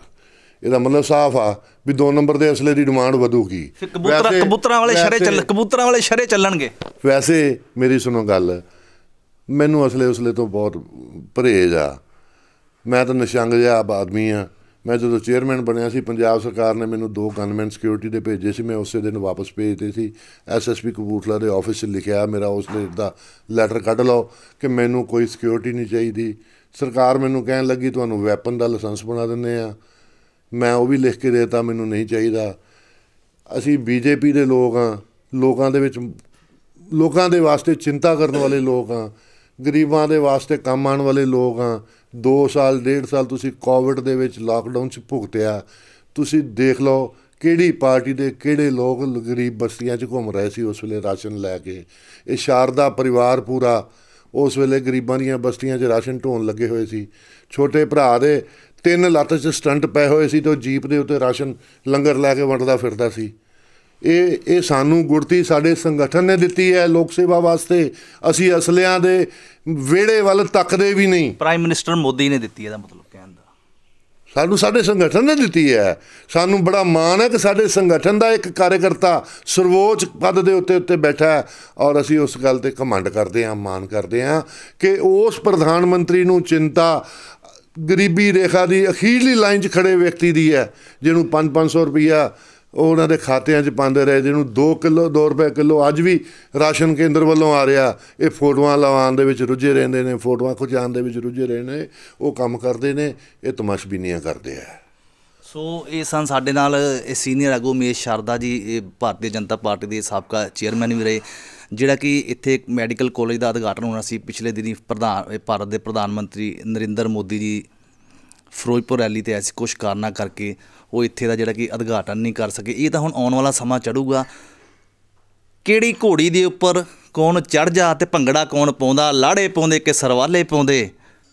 ਇਹਦਾ ਮਤਲਬ ਸਾਫ਼ ਆ ਵੀ 2 ਨੰਬਰ ਦੇ ਅਸਲੇ ਦੀ ਡਿਮਾਂਡ ਵਧੂਗੀ ਕਬੂਤਰਾਂ ਕਬੂਤਰਾਂ ਵਾਲੇ ਸ਼ਰੇ ਚੱਲ ਕਬੂਤਰਾਂ ਵਾਲੇ ਸ਼ਰੇ ਚੱਲਣਗੇ ਵੈਸੇ ਮੇਰੀ ਸੁਣੋ ਗੱਲ ਮੈਨੂੰ ਅਸਲੇ ਉਸਲੇ ਤੋਂ ਬਹੁਤ ਪਰਹੇਜ਼ ਆ ਮੈਂ ਤਾਂ ਨਿਸ਼ੰਗ ਜਿਹਾ ਆਦਮੀ ਆ ਮੈਂ ਜਦੋਂ ਚੇਅਰਮੈਨ ਬਣਿਆ ਸੀ ਪੰਜਾਬ ਸਰਕਾਰ ਨੇ ਮੈਨੂੰ ਦੋ ਗਨਮੈਨ ਸਿਕਿਉਰਿਟੀ ਦੇ ਭੇਜੇ ਸੀ ਮੈਂ ਉਸੇ ਦਿਨ ਵਾਪਸ ਭੇਜਦੇ ਸੀ ਐਸਐਸਪੀ ਕਪੂਰਥਲਾ ਦੇ ਆਫਿਸ 'ਚ ਲਿਖਿਆ ਮੇਰਾ ਉਸ ਦੇ ਦਾ ਲੈਟਰ ਕੱਢ ਲਓ ਕਿ ਮੈਨੂੰ ਕੋਈ ਸਿਕਿਉਰਿਟੀ ਨਹੀਂ ਚਾਹੀਦੀ ਸਰਕਾਰ ਮੈਨੂੰ ਕਹਿਣ ਲੱਗੀ ਤੁਹਾਨੂੰ ਵੈਪਨ ਦਾ ਲਾਇਸੈਂਸ ਬਣਾ ਦਿੰਦੇ ਆ ਮੈਂ ਉਹ ਵੀ ਲਿਖ ਕੇ ਦੇਤਾ ਮੈਨੂੰ ਨਹੀਂ ਚਾਹੀਦਾ ਅਸੀਂ ਬੀਜੇਪੀ ਦੇ ਲੋਕ ਆ ਲੋਕਾਂ ਦੇ ਵਿੱਚ ਲੋਕਾਂ ਦੇ ਵਾਸਤੇ ਚਿੰਤਾ ਕਰਨ ਵਾਲੇ ਲੋਕ ਆ ਗਰੀਬਾਂ ਦੇ ਵਾਸਤੇ ਕੰਮ ਆਉਣ ਵਾਲੇ ਲੋਕ ਆ 2 ਸਾਲ 1.5 ਸਾਲ ਤੁਸੀਂ ਕੋਵਿਡ ਦੇ ਵਿੱਚ ਲਾਕਡਾਊਨ 'ਚ ਭੁਗਤਿਆ ਤੁਸੀਂ ਦੇਖ ਲਓ ਕਿਹੜੀ ਪਾਰਟੀ ਦੇ ਕਿਹੜੇ ਲੋਕ ਗਰੀਬ ਬਸਤੀਆਂ 'ਚ ਘੁੰਮ ਰਹੇ ਸੀ ਉਸ ਵੇਲੇ ਰਾਸ਼ਨ ਲੈ ਕੇ ਇਹ ਸ਼ਾਰਦਾ ਪਰਿਵਾਰ ਪੂਰਾ ਉਸ ਵੇਲੇ ਗਰੀਬਾਂ ਦੀਆਂ ਬਸਤੀਆਂ 'ਚ ਰਾਸ਼ਨ ਢੋਣ ਲੱਗੇ ਹੋਏ ਸੀ ਛੋਟੇ ਭਰਾ ਦੇ ਤਿੰਨ ਲੱਤ 'ਚ ਸਟੰਟ ਪਏ ਹੋਏ ਸੀ ਤੇ ਜੀਪ ਦੇ ਉੱਤੇ ਰਾਸ਼ਨ ਲੰਗਰ ਲੈ ਕੇ ਵੰਡਦਾ ਫਿਰਦਾ ਸੀ ਇਹ ਇਹ ਸਾਨੂੰ ਗੁਰਤੀ ਸਾਡੇ ਸੰਗਠਨ ਨੇ ਦਿੱਤੀ ਹੈ ਲੋਕ ਸੇਵਾ ਵਾਸਤੇ ਅਸੀਂ ਅਸਲਿਆਂ ਦੇ ਵਿਹੜੇ ਵੱਲ ਤੱਕਦੇ ਵੀ ਨਹੀਂ ਪ੍ਰਾਈਮ ਮਿਨਿਸਟਰ ਮੋਦੀ ਨੇ ਦਿੱਤੀ ਇਹਦਾ ਮਤਲਬ ਕਹਿਣ ਦਾ ਸਾਨੂੰ ਸਾਡੇ ਸੰਗਠਨ ਨੇ ਦਿੱਤੀ ਹੈ ਸਾਨੂੰ ਬੜਾ ਮਾਣ ਹੈ ਕਿ ਸਾਡੇ ਸੰਗਠਨ ਦਾ ਇੱਕ ਕਾਰਜਕਰਤਾ ਸਰਵੋੱਚ ਪਦ ਦੇ ਉੱਤੇ ਉੱਤੇ ਬੈਠਾ ਹੈ ਔਰ ਅਸੀਂ ਉਸ ਗੱਲ ਤੇ ਕਮੰਡ ਕਰਦੇ ਹਾਂ ਮਾਣ ਕਰਦੇ ਹਾਂ ਕਿ ਉਸ ਪ੍ਰਧਾਨ ਮੰਤਰੀ ਨੂੰ ਚਿੰਤਾ ਗਰੀਬੀ ਰੇਖਾ ਦੀ ਅਖੀਰਲੀ ਲਾਈਨ 'ਚ ਖੜੇ ਵਿਅਕਤੀ ਦੀ ਹੈ ਜਿਹਨੂੰ 5-500 ਰੁਪਇਆ ਉਹਨਾਂ ਦੇ ਖਾਤਿਆਂ 'ਚ ਪਾਉਂਦੇ ਰਹੇ ਜਿਹਨੂੰ 2 ਕਿਲੋ 2 ਰੁਪਏ ਕਿਲੋ ਅੱਜ ਵੀ ਰਾਸ਼ਨ ਕੇਂਦਰ ਵੱਲੋਂ ਆ ਰਿਹਾ ਇਹ ਫੋਟੋਆਂ ਲਵਾਉਣ ਦੇ ਵਿੱਚ ਰੁੱਝੇ ਰਹਿੰਦੇ ਨੇ ਫੋਟੋਆਂ ਖੁਚਾਉਣ ਦੇ ਵਿੱਚ ਰੁੱਝੇ ਰਹੇ ਨੇ ਉਹ ਕੰਮ ਕਰਦੇ ਨੇ ਇਹ ਤਮਾਸ਼ਬੀਨੀਆਂ ਕਰਦੇ ਆ ਸੋ ਇਹ ਸਨ ਸਾਡੇ ਨਾਲ ਇਹ ਸੀਨੀਅਰ ਆਗੂ ਮੇਸ਼ ਸ਼ਰਦਾ ਜੀ ਇਹ ਭਾਰਤੀ ਜਨਤਾ ਪਾਰਟੀ ਦੇ ਸਾਬਕਾ ਚੇਅਰਮੈਨ ਵੀ ਰਹੇ ਜਿਹੜਾ ਕਿ ਇੱਥੇ ਇੱਕ ਮੈਡੀਕਲ ਕਾਲਜ ਦਾ ਉਦਘਾਟਨ ਹੋਣਾ ਸੀ ਪਿਛਲੇ ਦਿਨੀ ਪ੍ਰਧਾਨ ਭਾਰਤ ਦੇ ਪ੍ਰਧਾਨ ਮੰਤਰੀ ਨਰਿੰਦਰ ਮੋਦੀ ਜੀ ਫਿਰੋਜ਼ਪੁਰ ਰੈਲੀ ਤੇ ਐਸੀ ਕੁਝ ਕਾਰਨਾ ਕਰਕੇ ਉਹ ਇੱਥੇ ਦਾ ਜਿਹੜਾ ਕਿ ਉਦਘਾਟਨ ਨਹੀਂ ਕਰ ਸਕੇ ਇਹ ਤਾਂ ਹੁਣ ਆਉਣ ਵਾਲਾ ਸਮਾਂ ਚੜੂਗਾ ਕਿਹੜੀ ਘੋੜੀ ਦੇ ਉੱਪਰ ਕੌਣ ਚੜ ਜਾ ਤੇ ਭੰਗੜਾ ਕੌਣ ਪਾਉਂਦਾ ਲਾੜੇ ਪਾਉਂਦੇ ਕਿ ਸਰਵਾਲੇ ਪਾਉਂਦੇ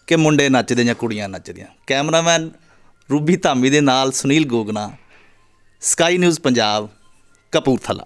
ਕਿ ਮੁੰਡੇ ਨੱਚਦੇ ਜਾਂ ਕੁੜੀਆਂ ਨੱਚਦੀਆਂ ਕੈਮਰਾਮੈਨ ਰੂਬੀ ਧਾਮੀ ਦੇ ਨਾਲ ਸੁਨੀਲ ਗੋਗਨਾ ਸਕਾਈ ਨਿਊਜ਼ ਪੰਜਾਬ ਕਪੂਰਥਲਾ